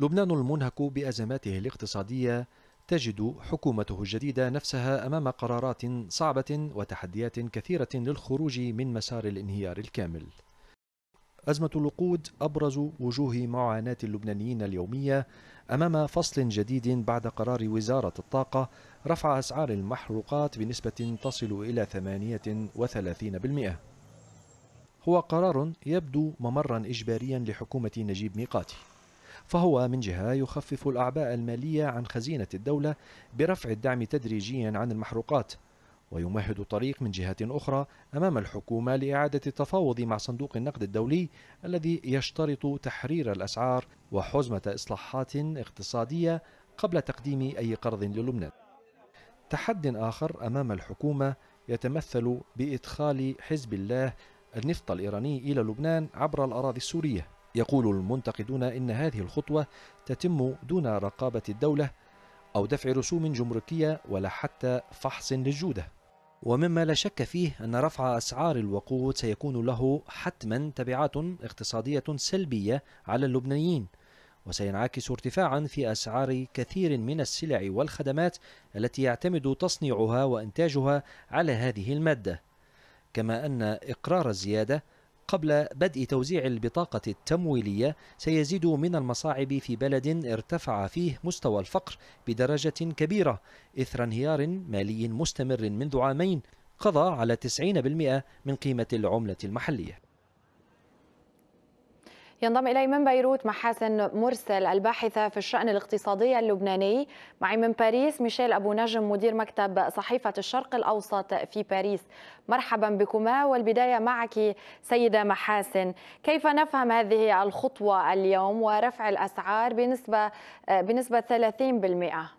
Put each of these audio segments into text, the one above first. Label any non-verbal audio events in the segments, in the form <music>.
لبنان المنهك بأزماته الاقتصادية تجد حكومته الجديدة نفسها أمام قرارات صعبة وتحديات كثيرة للخروج من مسار الانهيار الكامل. أزمة الوقود أبرز وجوه معاناة اللبنانيين اليومية أمام فصل جديد بعد قرار وزارة الطاقة رفع أسعار المحروقات بنسبة تصل إلى 38%. هو قرار يبدو ممرا إجباريا لحكومة نجيب ميقاتي فهو من جهة يخفف الأعباء المالية عن خزينة الدولة برفع الدعم تدريجيا عن المحروقات ويمهد الطريق من جهة أخرى أمام الحكومة لإعادة التفاوض مع صندوق النقد الدولي الذي يشترط تحرير الأسعار وحزمة إصلاحات اقتصادية قبل تقديم أي قرض للبنان. تحد آخر أمام الحكومة يتمثل بإدخال حزب الله النفط الإيراني إلى لبنان عبر الأراضي السورية يقول المنتقدون إن هذه الخطوة تتم دون رقابة الدولة أو دفع رسوم جمركية ولا حتى فحص للجودة ومما لا شك فيه أن رفع أسعار الوقود سيكون له حتما تبعات اقتصادية سلبية على اللبنانيين وسينعكس ارتفاعا في أسعار كثير من السلع والخدمات التي يعتمد تصنيعها وإنتاجها على هذه المادة كما أن إقرار الزيادة قبل بدء توزيع البطاقة التمويلية سيزيد من المصاعب في بلد ارتفع فيه مستوى الفقر بدرجة كبيرة إثر انهيار مالي مستمر منذ عامين قضى على 90% من قيمة العملة المحلية ينضم إلي من بيروت محاسن مرسل الباحثة في الشأن الاقتصادي اللبناني معي من باريس ميشيل أبو نجم مدير مكتب صحيفة الشرق الأوسط في باريس مرحبا بكما والبداية معك سيدة محاسن كيف نفهم هذه الخطوة اليوم ورفع الأسعار بنسبة بنسبة 30%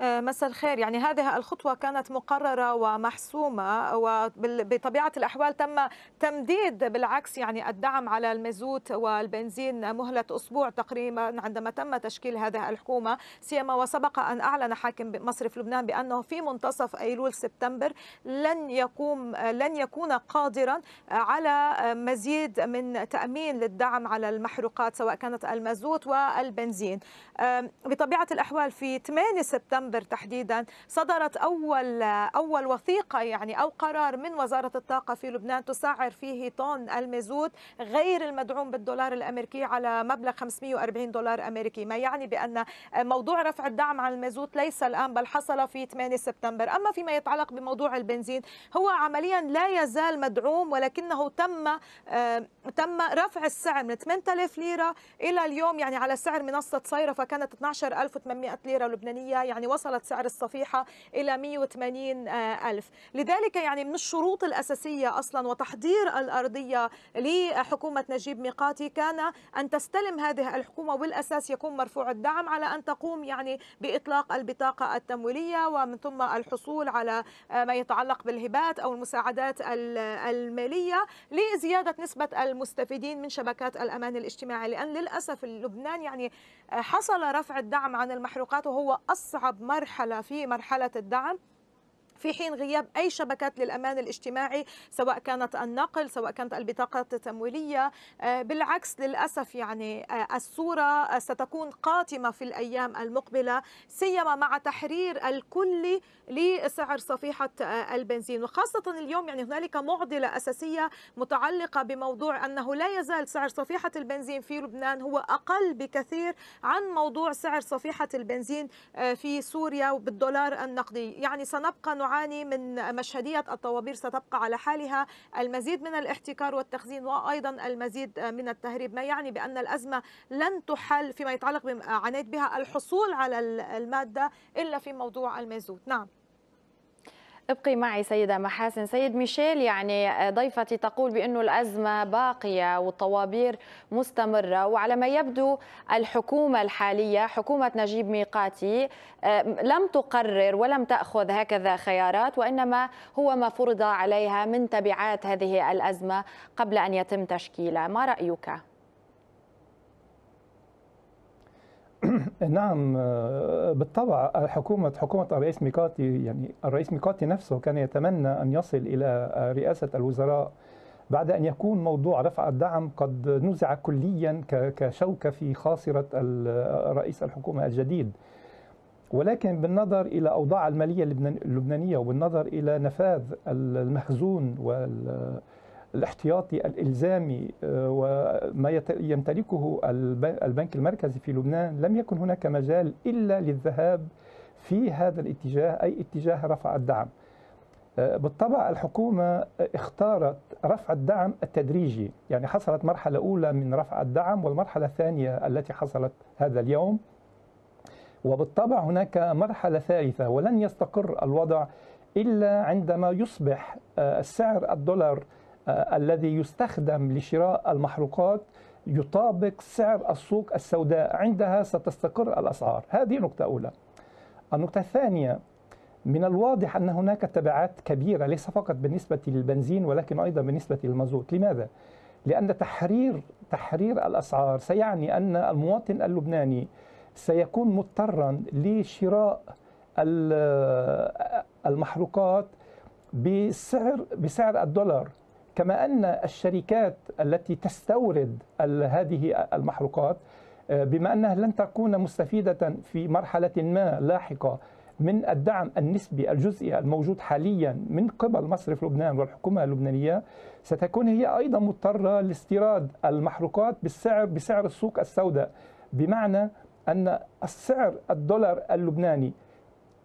آه، مساء الخير يعني هذه الخطوة كانت مقررة ومحسومة وبطبيعة الأحوال تم تمديد بالعكس يعني الدعم على المازوت والبنزين مهلة أسبوع تقريبا عندما تم تشكيل هذه الحكومة سيما وسبق أن أعلن حاكم مصرف لبنان بأنه في منتصف أيلول سبتمبر لن يقوم لن يكون قادرا على مزيد من تأمين للدعم على المحروقات سواء كانت المازوت والبنزين بطبيعة الأحوال في 8 سبتمبر نوفمبر تحديدا صدرت أول أول وثيقة يعني أو قرار من وزارة الطاقة في لبنان تسعر فيه طن المازوت غير المدعوم بالدولار الأمريكي على مبلغ 540 دولار أمريكي ما يعني بأن موضوع رفع الدعم عن المازوت ليس الآن بل حصل في 8 سبتمبر أما فيما يتعلق بموضوع البنزين هو عمليا لا يزال مدعوم ولكنه تم آه، تم رفع السعر من 8000 ليرة إلى اليوم يعني على سعر منصة صيرة فكانت 12800 ليرة لبنانية يعني وصلت سعر الصفيحة إلى 180000 لذلك يعني من الشروط الأساسية أصلا وتحضير الأرضية لحكومة نجيب ميقاتي كان أن تستلم هذه الحكومة والأساس يكون مرفوع الدعم على أن تقوم يعني بإطلاق البطاقة التمويلية ومن ثم الحصول على ما يتعلق بالهبات أو المساعدات المالية لزيادة نسبة المستفيدين من شبكات الأمان الاجتماعي لأن للأسف لبنان يعني آه، حصل رفع الدعم عن المحروقات وهو أصعب مرحلة في مرحلة الدعم في حين غياب أي شبكات للأمان الاجتماعي سواء كانت النقل سواء كانت البطاقات التمويلية آه، بالعكس للأسف يعني آه، الصورة آه، ستكون قاتمة في الأيام المقبلة سيما مع تحرير الكل لسعر صفيحة البنزين وخاصة اليوم يعني هنالك معضلة أساسية متعلقة بموضوع أنه لا يزال سعر صفيحة البنزين في لبنان هو أقل بكثير عن موضوع سعر صفيحة البنزين في سوريا بالدولار النقدي يعني سنبقى نعاني تعاني من مشهدية الطوابير ستبقى على حالها المزيد من الاحتكار والتخزين وأيضا المزيد من التهريب ما يعني بأن الأزمة لن تحل فيما يتعلق بما عانيت بها الحصول على المادة إلا في موضوع المازوت نعم ابقي معي سيدة محاسن سيد ميشيل يعني ضيفتي تقول بأنه الأزمة باقية والطوابير مستمرة وعلى ما يبدو الحكومة الحالية حكومة نجيب ميقاتي آه، لم تقرر ولم تأخذ هكذا خيارات وإنما هو ما فرض عليها من تبعات هذه الأزمة قبل أن يتم تشكيلها ما رأيك؟ <clears throat> نعم آه، بالطبع حكومة حكومة الرئيس ميقاتي يعني الرئيس ميقاتي نفسه كان يتمنى أن يصل إلى آه، رئاسة الوزراء بعد أن يكون موضوع رفع الدعم قد نزع كليا كشوكة في خاصرة آه، رئيس الحكومة الجديد ولكن بالنظر إلى أوضاع المالية اللبنانية وبالنظر إلى نفاذ المخزون وال الاحتياطي الالزامي آه، وما يمتلكه البنك المركزي في لبنان لم يكن هناك مجال الا للذهاب في هذا الاتجاه اي اتجاه رفع الدعم. آه، بالطبع الحكومه اختارت رفع الدعم التدريجي، يعني حصلت مرحله اولى من رفع الدعم والمرحله الثانيه التي حصلت هذا اليوم. وبالطبع هناك مرحله ثالثه ولن يستقر الوضع الا عندما يصبح آه، سعر الدولار آه، الذي يستخدم لشراء المحروقات يطابق سعر السوق السوداء عندها ستستقر الأسعار هذه نقطة أولى النقطة الثانية من الواضح أن هناك تبعات كبيرة ليس فقط بالنسبة للبنزين ولكن أيضا بالنسبة للمازوت لماذا؟ لأن تحرير تحرير الأسعار سيعني أن المواطن اللبناني سيكون مضطرا لشراء المحروقات بسعر بسعر الدولار كما أن الشركات التي تستورد هذه المحروقات آه، بما أنها لن تكون مستفيدة في مرحلة ما لاحقة من الدعم النسبي الجزئي الموجود حاليا من قبل مصرف لبنان والحكومة اللبنانية ستكون هي أيضا مضطرة لاستيراد المحروقات بالسعر بسعر السوق السوداء بمعنى أن السعر الدولار اللبناني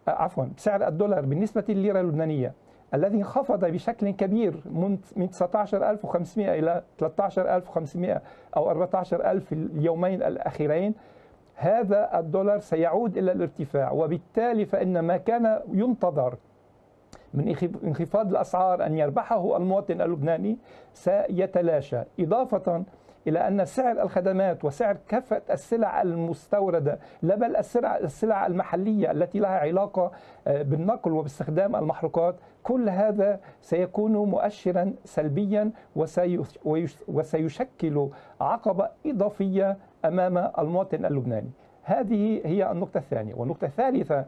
آه، عفوا سعر الدولار بالنسبة لليرة اللبنانية الذي انخفض بشكل كبير من 19500 إلى 13500 أو 14000 اليومين الأخيرين هذا الدولار سيعود إلى الارتفاع وبالتالي فإن ما كان ينتظر من انخفاض الأسعار أن يربحه المواطن اللبناني سيتلاشى إضافة إلى أن سعر الخدمات وسعر كافة السلع المستوردة لا بل السلع, السلع المحلية التي لها علاقة آه، بالنقل وباستخدام المحروقات كل هذا سيكون مؤشرا سلبيا وسيشكل عقبة إضافية أمام المواطن اللبناني هذه هي النقطة الثانية والنقطة الثالثة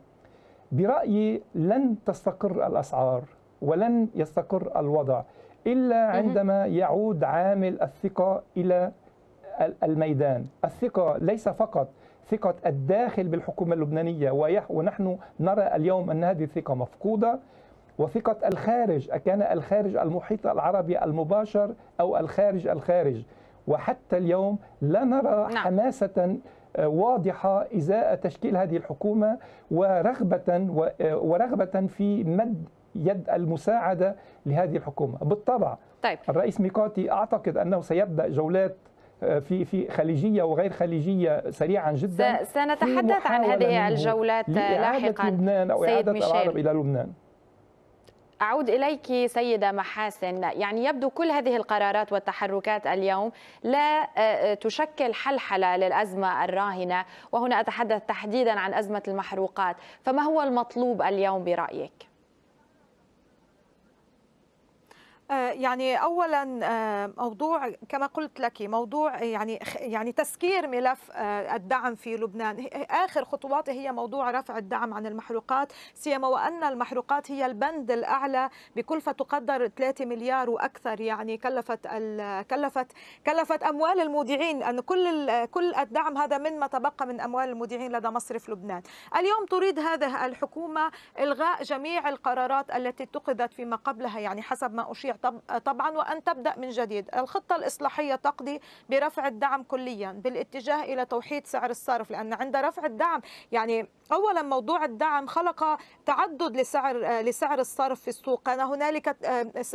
برأيي لن تستقر الأسعار ولن يستقر الوضع إلا عندما يعود عامل الثقة إلى الميدان الثقة ليس فقط ثقة الداخل بالحكومة اللبنانية ونحن نرى اليوم أن هذه الثقة مفقودة وثقة الخارج أكان الخارج المحيط العربي المباشر أو الخارج الخارج وحتى اليوم لا نرى نعم. حماسة آه، واضحة إزاء تشكيل هذه الحكومة ورغبة آه، ورغبة في مد يد المساعدة لهذه الحكومة بالطبع طيب. الرئيس ميقاتي أعتقد أنه سيبدأ جولات آه، في في خليجيه وغير خليجيه سريعا جدا سنتحدث عن هذه الجولات لاحقا لبنان او اعاده ميشيل. العرب الى لبنان أعود إليك سيدة محاسن يعني يبدو كل هذه القرارات والتحركات اليوم لا آه، آه، تشكل حلحلة للأزمة الراهنة وهنا أتحدث تحديدا عن أزمة المحروقات فما هو المطلوب اليوم برأيك؟ آه، يعني اولا آه، موضوع كما قلت لك موضوع يعني يعني تسكير ملف آه، الدعم في لبنان اخر خطواته هي موضوع رفع الدعم عن المحروقات سيما وان المحروقات هي البند الاعلى بكلفه تقدر 3 مليار واكثر يعني كلفت كلفت كلفت اموال المودعين ان كل كل الدعم هذا من ما تبقى من اموال المودعين لدى مصرف لبنان اليوم تريد هذه الحكومه الغاء جميع القرارات التي اتخذت فيما قبلها يعني حسب ما اشيع طبعا وأن تبدأ من جديد الخطة الإصلاحية تقضي برفع الدعم كليا بالاتجاه إلى توحيد سعر الصرف لأن عند رفع الدعم يعني اولا موضوع الدعم خلق تعدد لسعر لسعر الصرف في السوق كان هنالك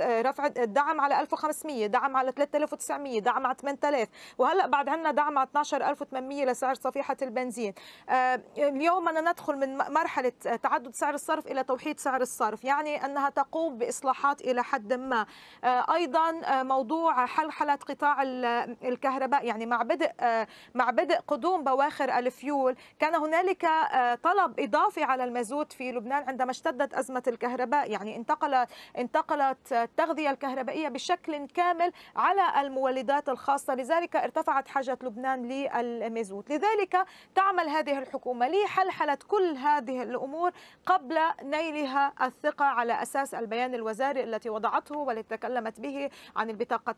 رفع الدعم على 1500 دعم على 3900 دعم على 8000 وهلا بعد عندنا دعم على 12800 لسعر صفيحه البنزين آه، اليوم أنا ندخل من مرحله تعدد سعر الصرف الى توحيد سعر الصرف يعني انها تقوم باصلاحات الى حد ما آه، ايضا آه، موضوع حلحله قطاع الكهرباء يعني مع بدء آه، مع بدء قدوم بواخر الفيول كان هنالك طلب اضافي على المازوت في لبنان عندما اشتدت ازمه الكهرباء يعني انتقلت انتقلت التغذيه الكهربائيه بشكل كامل على المولدات الخاصه لذلك ارتفعت حاجه لبنان للمازوت لذلك تعمل هذه الحكومه لحلحله كل هذه الامور قبل نيلها الثقه على اساس البيان الوزاري التي وضعته والتي تكلمت به عن البطاقة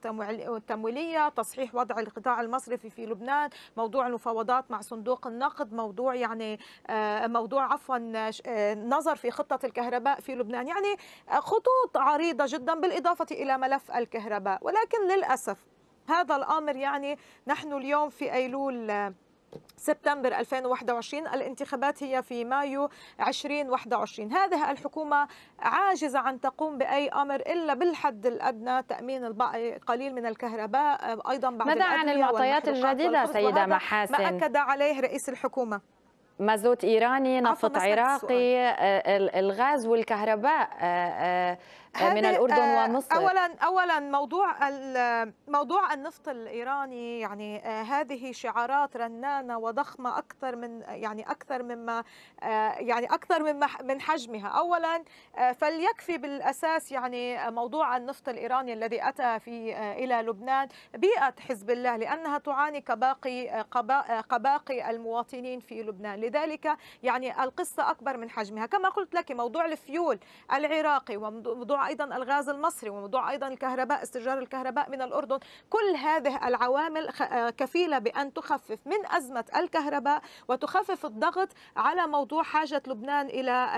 التمويلية تصحيح وضع القطاع المصرفي في لبنان موضوع المفاوضات مع صندوق النقد موضوع يعني آه، موضوع عفوا آه، نظر في خطة الكهرباء في لبنان يعني آه، خطوط عريضة جدا بالإضافة إلى ملف الكهرباء ولكن للأسف هذا الامر يعني نحن اليوم في ايلول سبتمبر 2021 الانتخابات هي في مايو 2021 هذه الحكومة عاجزة عن تقوم بأي أمر إلا بالحد الأدنى تأمين قليل من الكهرباء أيضا بعد ماذا عن المعطيات الجديدة سيدة محاسن ما أكد عليه رئيس الحكومة مازوت إيراني نفط عراقي آه، الغاز والكهرباء آه، آه، من الاردن آه، ومصر اولا اولا موضوع موضوع النفط الايراني يعني آه، هذه شعارات رنانه وضخمه اكثر من يعني اكثر مما آه، يعني اكثر من من حجمها اولا فليكفي بالاساس يعني موضوع النفط الايراني الذي اتى في الى لبنان بيئه حزب الله لانها تعاني كباقي كباقي المواطنين في لبنان لذلك يعني القصه اكبر من حجمها كما قلت لك موضوع الفيول العراقي وموضوع ايضا الغاز المصري وموضوع ايضا الكهرباء استئجار الكهرباء من الاردن كل هذه العوامل آه، كفيله بان تخفف من ازمه الكهرباء وتخفف الضغط على موضوع حاجه لبنان الى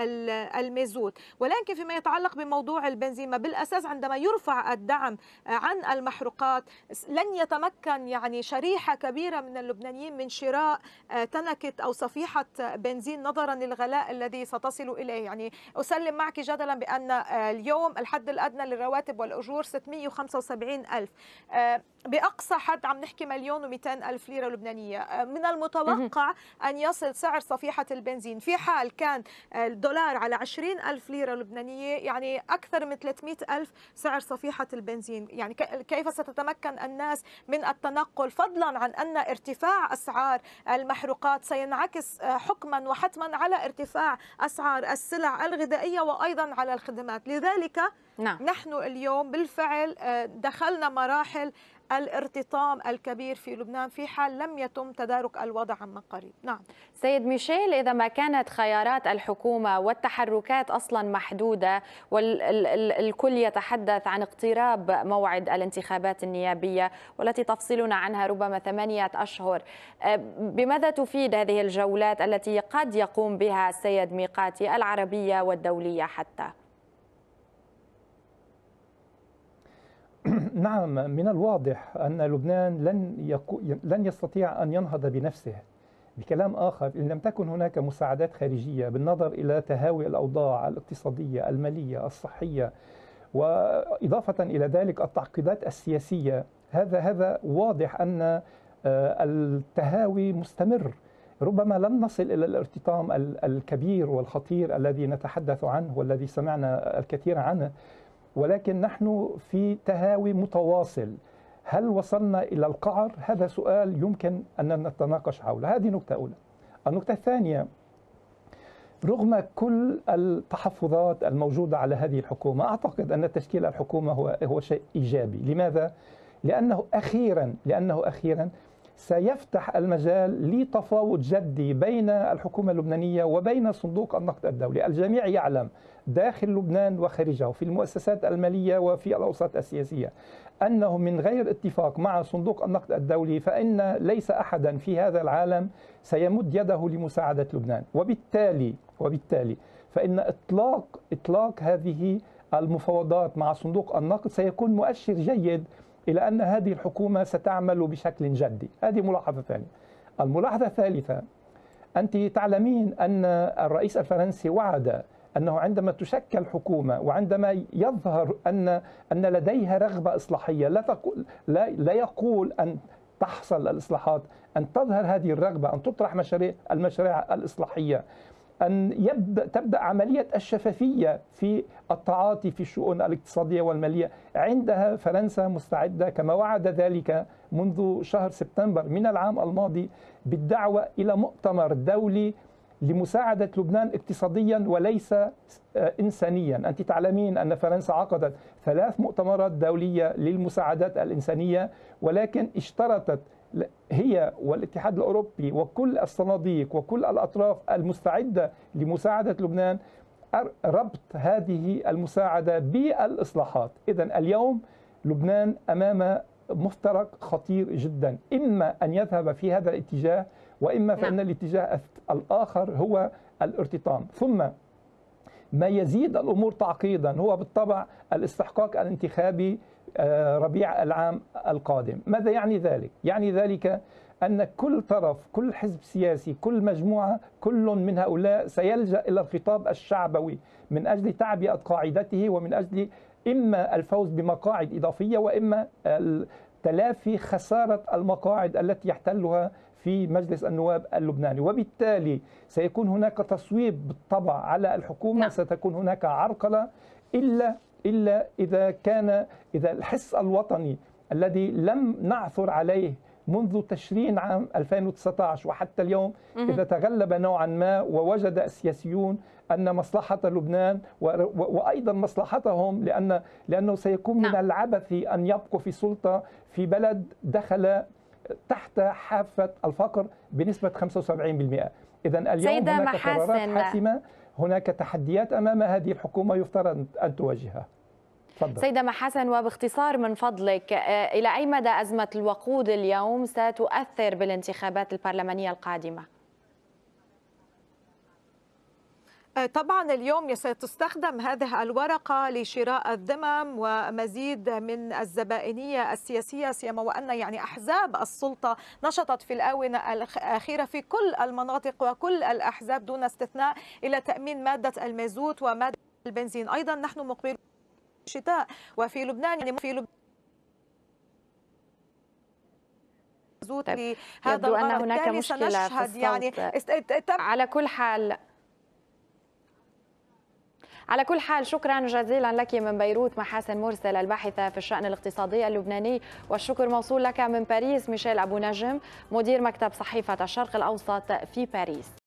الميزوت ولكن فيما يتعلق بموضوع ما بالاساس عندما يرفع الدعم آه، عن المحروقات لن يتمكن يعني شريحه كبيره من اللبنانيين من شراء آه، تنكه او صفيحه بنزين نظرا للغلاء الذي ستصل اليه يعني اسلم معك جدلا بان اليوم اليوم الحد الأدنى للرواتب والأجور 675 ألف آه، بأقصى حد عم نحكي مليون و ألف ليرة لبنانية آه، من المتوقع أن يصل سعر صفيحة البنزين في حال كان آه، الدولار على 20 ألف ليرة لبنانية يعني أكثر من 300 ألف سعر صفيحة البنزين يعني كيف ستتمكن الناس من التنقل فضلا عن أن ارتفاع أسعار المحروقات سينعكس حكما وحتما على ارتفاع أسعار السلع الغذائية وأيضا على الخدمات لذلك نعم. نحن اليوم بالفعل آه، دخلنا مراحل الارتطام الكبير في لبنان في حال لم يتم تدارك الوضع عما قريب نعم سيد ميشيل إذا ما كانت خيارات الحكومة والتحركات أصلا محدودة والكل يتحدث عن اقتراب موعد الانتخابات النيابية والتي تفصلنا عنها ربما ثمانية أشهر آه، بماذا تفيد هذه الجولات التي قد يقوم بها السيد ميقاتي العربية والدولية حتى؟ <clears throat> نعم من الواضح أن لبنان لن, يكو لن يستطيع أن ينهض بنفسه بكلام آخر إن لم تكن هناك مساعدات خارجية بالنظر إلى تهاوي الأوضاع الاقتصادية المالية الصحية وإضافة إلى ذلك التعقيدات السياسية هذا هذا واضح أن آه، التهاوي مستمر ربما لن نصل إلى الارتطام الكبير والخطير الذي نتحدث عنه والذي سمعنا الكثير عنه ولكن نحن في تهاوي متواصل هل وصلنا إلى القعر؟ هذا سؤال يمكن أن نتناقش حوله هذه نقطة أولى النقطة الثانية رغم كل التحفظات الموجودة على هذه الحكومة أعتقد أن تشكيل الحكومة هو, هو شيء إيجابي لماذا؟ لأنه أخيرا لأنه أخيرا سيفتح المجال لتفاوض جدي بين الحكومة اللبنانية وبين صندوق النقد الدولي الجميع يعلم داخل لبنان وخارجه في المؤسسات المالية وفي الأوساط السياسية أنه من غير اتفاق مع صندوق النقد الدولي فإن ليس أحدا في هذا العالم سيمد يده لمساعدة لبنان وبالتالي وبالتالي فإن إطلاق إطلاق هذه المفاوضات مع صندوق النقد سيكون مؤشر جيد إلى أن هذه الحكومة ستعمل بشكل جدي هذه ملاحظة ثانية الملاحظة الثالثة أنت تعلمين أن الرئيس الفرنسي وعد أنه عندما تشكل حكومة وعندما يظهر أن أن لديها رغبة إصلاحية لا تقول لا, لا يقول أن تحصل الإصلاحات أن تظهر هذه الرغبة أن تطرح مشاريع المشاريع الإصلاحية أن يبدأ تبدأ عملية الشفافية في التعاطي في الشؤون الاقتصادية والمالية عندها فرنسا مستعدة كما وعد ذلك منذ شهر سبتمبر من العام الماضي بالدعوة إلى مؤتمر دولي لمساعدة لبنان اقتصاديا وليس آه، إنسانيا أنت تعلمين أن فرنسا عقدت ثلاث مؤتمرات دولية للمساعدات الإنسانية ولكن اشترطت هي والاتحاد الأوروبي وكل الصناديق وكل الأطراف المستعدة لمساعدة لبنان ربط هذه المساعدة بالإصلاحات إذا اليوم لبنان أمام مفترق خطير جدا إما أن يذهب في هذا الاتجاه وإما فإن نعم. الاتجاه الآخر هو الارتطام ثم ما يزيد الامور تعقيدا هو بالطبع الاستحقاق الانتخابي آه، ربيع العام القادم ماذا يعني ذلك يعني ذلك ان كل طرف كل حزب سياسي كل مجموعه كل من هؤلاء سيلجا الى الخطاب الشعبوي من اجل تعبئه قاعدته ومن اجل اما الفوز بمقاعد اضافيه واما تلافي خساره المقاعد التي يحتلها في مجلس النواب اللبناني وبالتالي سيكون هناك تصويب بالطبع على الحكومة نعم. ستكون هناك عرقلة إلا إلا إذا كان إذا الحس الوطني الذي لم نعثر عليه منذ تشرين عام 2019 وحتى اليوم إذا تغلب نوعا ما ووجد السياسيون أن مصلحة لبنان وأيضا مصلحتهم لأن لأنه سيكون من نعم. العبث أن يبقوا في سلطة في بلد دخل تحت حافة الفقر بنسبة 75% إذا اليوم هناك قرارات حاسمة هناك تحديات أمام هذه الحكومة يفترض أن تواجهها تفضل. سيدة محسن وباختصار من فضلك آه، إلى أي مدى أزمة الوقود اليوم ستؤثر بالانتخابات البرلمانية القادمة؟ آه، طبعا اليوم ستستخدم هذه الورقة لشراء الذمم ومزيد من الزبائنية السياسية سيما وأن يعني أحزاب السلطة نشطت في الآونة الأخيرة في كل المناطق وكل الأحزاب دون استثناء إلى تأمين مادة المازوت ومادة البنزين أيضا نحن مقبلون الشتاء وفي لبنان يعني في لبنان طيب. لهذا يبدو أن هناك مشكلة في يعني الصوت يعني على كل حال على كل حال شكرا جزيلا لك من بيروت محاسن مرسل الباحثة في الشأن الاقتصادي اللبناني والشكر موصول لك من باريس ميشيل أبو نجم مدير مكتب صحيفة الشرق الأوسط في باريس